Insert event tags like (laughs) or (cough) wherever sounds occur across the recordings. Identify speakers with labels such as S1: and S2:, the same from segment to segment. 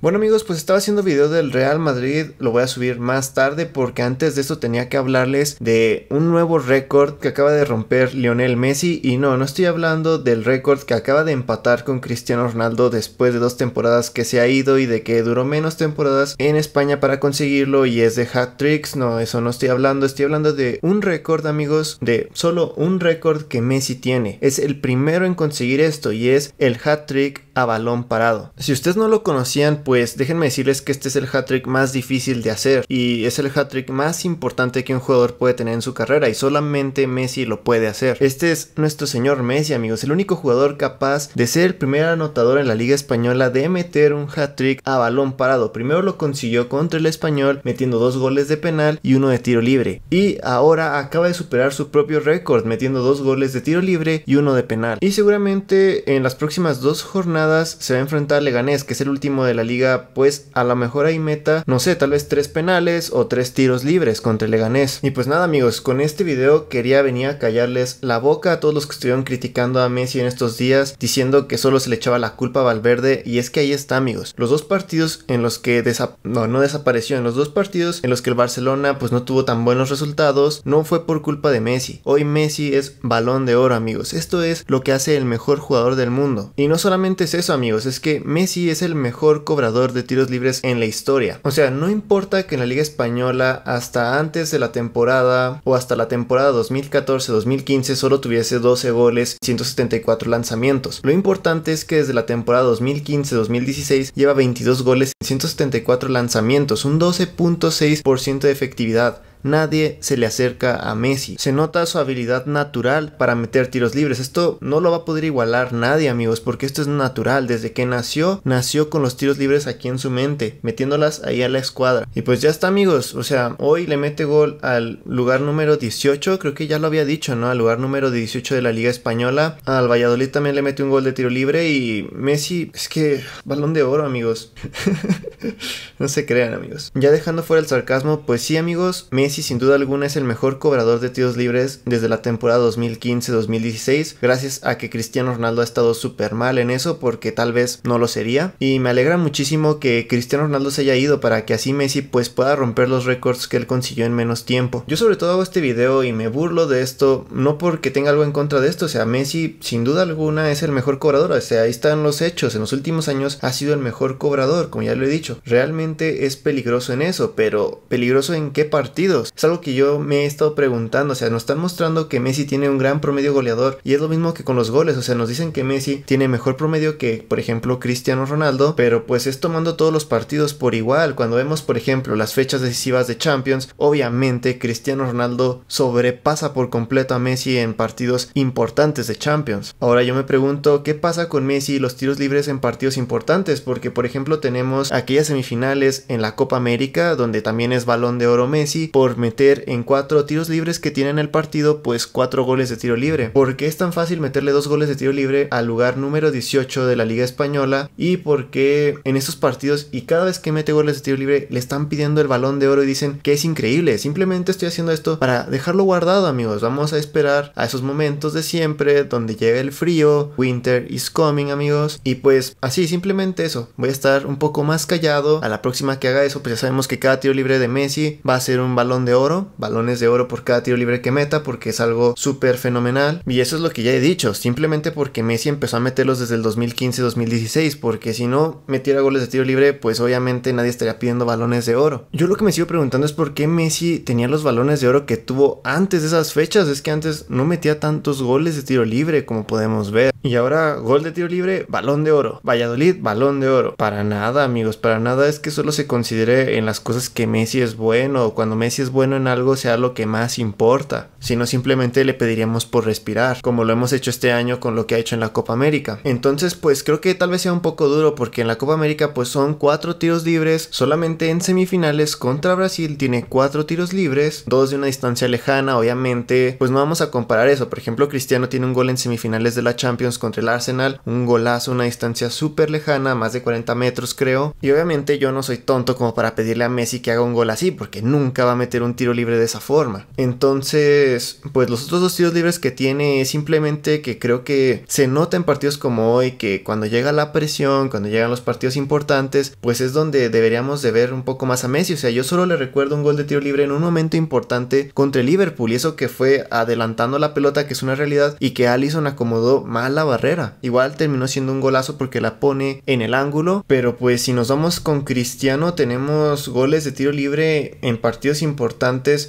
S1: Bueno amigos, pues estaba haciendo video del Real Madrid, lo voy a subir más tarde porque antes de eso tenía que hablarles de un nuevo récord que acaba de romper Lionel Messi y no, no estoy hablando del récord que acaba de empatar con Cristiano Ronaldo después de dos temporadas que se ha ido y de que duró menos temporadas en España para conseguirlo y es de hat tricks, no, eso no estoy hablando, estoy hablando de un récord amigos, de solo un récord que Messi tiene, es el primero en conseguir esto y es el hat trick a balón parado. Si ustedes no lo conocían, pues déjenme decirles que este es el hat-trick más difícil de hacer y es el hat-trick más importante que un jugador puede tener en su carrera y solamente Messi lo puede hacer. Este es nuestro señor Messi, amigos, el único jugador capaz de ser el primer anotador en la Liga Española de meter un hat-trick a balón parado. Primero lo consiguió contra el Español metiendo dos goles de penal y uno de tiro libre y ahora acaba de superar su propio récord metiendo dos goles de tiro libre y uno de penal. Y seguramente en las próximas dos jornadas se va a enfrentar Leganés, que es el último de la liga, pues a lo mejor hay meta, no sé, tal vez tres penales o tres tiros libres contra Leganés. Y pues nada amigos, con este video quería venir a callarles la boca a todos los que estuvieron criticando a Messi en estos días, diciendo que solo se le echaba la culpa a Valverde, y es que ahí está amigos, los dos partidos en los que no, no desapareció, en los dos partidos en los que el Barcelona pues no tuvo tan buenos resultados, no fue por culpa de Messi. Hoy Messi es balón de oro amigos, esto es lo que hace el mejor jugador del mundo. Y no solamente es eso, amigos, es que Messi es el mejor cobrador de tiros libres en la historia. O sea, no importa que en la Liga Española hasta antes de la temporada o hasta la temporada 2014-2015 solo tuviese 12 goles, 174 lanzamientos. Lo importante es que desde la temporada 2015-2016 lleva 22 goles, 174 lanzamientos, un 12.6% de efectividad nadie se le acerca a Messi. Se nota su habilidad natural para meter tiros libres. Esto no lo va a poder igualar nadie, amigos, porque esto es natural. Desde que nació, nació con los tiros libres aquí en su mente, metiéndolas ahí a la escuadra. Y pues ya está, amigos. O sea, hoy le mete gol al lugar número 18, creo que ya lo había dicho, ¿no? Al lugar número 18 de la Liga Española. Al Valladolid también le mete un gol de tiro libre y Messi, es que balón de oro, amigos. (laughs) no se crean, amigos. Ya dejando fuera el sarcasmo, pues sí, amigos, Messi Messi sin duda alguna es el mejor cobrador de tiros libres desde la temporada 2015-2016, gracias a que Cristiano Ronaldo ha estado súper mal en eso porque tal vez no lo sería. Y me alegra muchísimo que Cristiano Ronaldo se haya ido para que así Messi pues pueda romper los récords que él consiguió en menos tiempo. Yo sobre todo hago este video y me burlo de esto, no porque tenga algo en contra de esto, o sea, Messi sin duda alguna es el mejor cobrador, o sea, ahí están los hechos, en los últimos años ha sido el mejor cobrador, como ya lo he dicho. Realmente es peligroso en eso, pero peligroso en qué partido? Es algo que yo me he estado preguntando, o sea, nos están mostrando que Messi tiene un gran promedio goleador y es lo mismo que con los goles, o sea, nos dicen que Messi tiene mejor promedio que, por ejemplo, Cristiano Ronaldo, pero pues es tomando todos los partidos por igual. Cuando vemos, por ejemplo, las fechas decisivas de Champions, obviamente Cristiano Ronaldo sobrepasa por completo a Messi en partidos importantes de Champions. Ahora yo me pregunto, ¿qué pasa con Messi y los tiros libres en partidos importantes? Porque, por ejemplo, tenemos aquellas semifinales en la Copa América, donde también es balón de oro Messi, por meter en cuatro tiros libres que tiene en el partido, pues cuatro goles de tiro libre. ¿Por qué es tan fácil meterle dos goles de tiro libre al lugar número 18 de la Liga Española? Y porque en estos partidos y cada vez que mete goles de tiro libre le están pidiendo el balón de oro y dicen que es increíble, simplemente estoy haciendo esto para dejarlo guardado amigos, vamos a esperar a esos momentos de siempre donde llega el frío, winter is coming amigos y pues así simplemente eso, voy a estar un poco más callado, a la próxima que haga eso pues ya sabemos que cada tiro libre de Messi va a ser un balón de oro, balones de oro por cada tiro libre que meta, porque es algo súper fenomenal. Y eso es lo que ya he dicho, simplemente porque Messi empezó a meterlos desde el 2015-2016, porque si no metiera goles de tiro libre, pues obviamente nadie estaría pidiendo balones de oro. Yo lo que me sigo preguntando es por qué Messi tenía los balones de oro que tuvo antes de esas fechas, es que antes no metía tantos goles de tiro libre como podemos ver. Y ahora gol de tiro libre, balón de oro. Valladolid, balón de oro. Para nada, amigos, para nada es que solo se considere en las cosas que Messi es bueno o cuando Messi es bueno en algo sea lo que más importa, sino simplemente le pediríamos por respirar, como lo hemos hecho este año con lo que ha hecho en la Copa América. Entonces, pues creo que tal vez sea un poco duro porque en la Copa América pues son cuatro tiros libres, solamente en semifinales contra Brasil tiene cuatro tiros libres, dos de una distancia lejana, obviamente, pues no vamos a comparar eso. Por ejemplo, Cristiano tiene un gol en semifinales de la Champions contra el Arsenal, un golazo, una distancia súper lejana, más de 40 metros creo, y obviamente yo no soy tonto como para pedirle a Messi que haga un gol así, porque nunca va a meter un tiro libre de esa forma. Entonces, pues los otros dos tiros libres que tiene es simplemente que creo que se nota en partidos como hoy que cuando llega la presión, cuando llegan los partidos importantes, pues es donde deberíamos de ver un poco más a Messi. O sea, yo solo le recuerdo un gol de tiro libre en un momento importante contra el Liverpool y eso que fue adelantando la pelota, que es una realidad, y que Allison acomodó mal la barrera. Igual terminó siendo un golazo porque la pone en el ángulo, pero pues si nos vamos con Cristiano tenemos goles de tiro libre en partidos importantes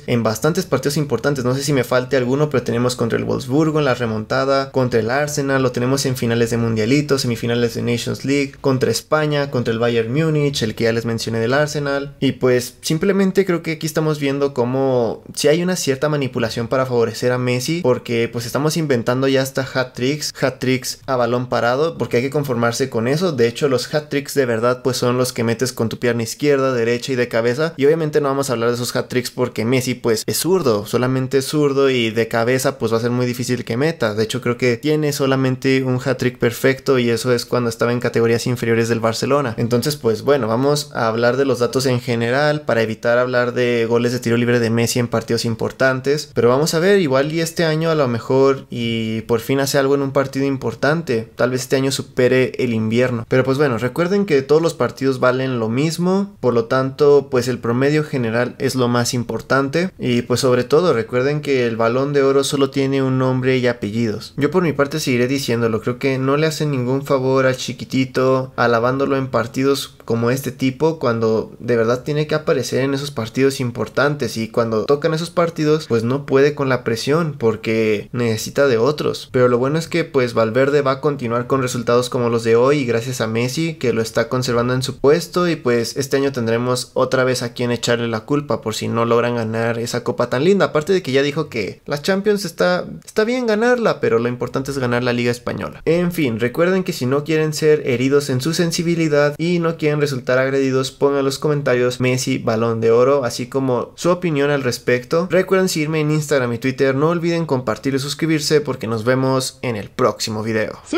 S1: en bastantes partidos importantes. No sé si me falte alguno, pero tenemos contra el Wolfsburgo en la remontada, contra el Arsenal, lo tenemos en finales de Mundialito. semifinales de Nations League, contra España, contra el Bayern Múnich, el que ya les mencioné del Arsenal. Y pues simplemente creo que aquí estamos viendo cómo si hay una cierta manipulación para favorecer a Messi, porque pues estamos inventando ya hasta hat tricks, hat tricks a balón parado, porque hay que conformarse con eso. De hecho, los hat tricks de verdad pues son los que metes con tu pierna izquierda, derecha y de cabeza. Y obviamente no vamos a hablar de esos hat tricks porque Messi pues es zurdo, solamente zurdo y de cabeza pues va a ser muy difícil que meta. De hecho creo que tiene solamente un hat-trick perfecto y eso es cuando estaba en categorías inferiores del Barcelona. Entonces pues bueno, vamos a hablar de los datos en general para evitar hablar de goles de tiro libre de Messi en partidos importantes. Pero vamos a ver, igual y este año a lo mejor y por fin hace algo en un partido importante. Tal vez este año supere el invierno. Pero pues bueno, recuerden que todos los partidos valen lo mismo. Por lo tanto, pues el promedio general es lo más importante. Y pues sobre todo recuerden que el balón de oro solo tiene un nombre y apellidos. Yo por mi parte seguiré diciéndolo, creo que no le hacen ningún favor al chiquitito alabándolo en partidos como este tipo cuando de verdad tiene que aparecer en esos partidos importantes y cuando tocan esos partidos pues no puede con la presión porque necesita de otros. Pero lo bueno es que pues Valverde va a continuar con resultados como los de hoy gracias a Messi que lo está conservando en su puesto y pues este año tendremos otra vez a quien echarle la culpa por si no no logran ganar esa copa tan linda. Aparte de que ya dijo que la Champions está, está bien ganarla, pero lo importante es ganar la Liga Española. En fin, recuerden que si no quieren ser heridos en su sensibilidad y no quieren resultar agredidos, pongan en los comentarios Messi Balón de Oro, así como su opinión al respecto. Recuerden seguirme en Instagram y Twitter, no olviden compartir y suscribirse porque nos vemos en el próximo video. ¡Sí!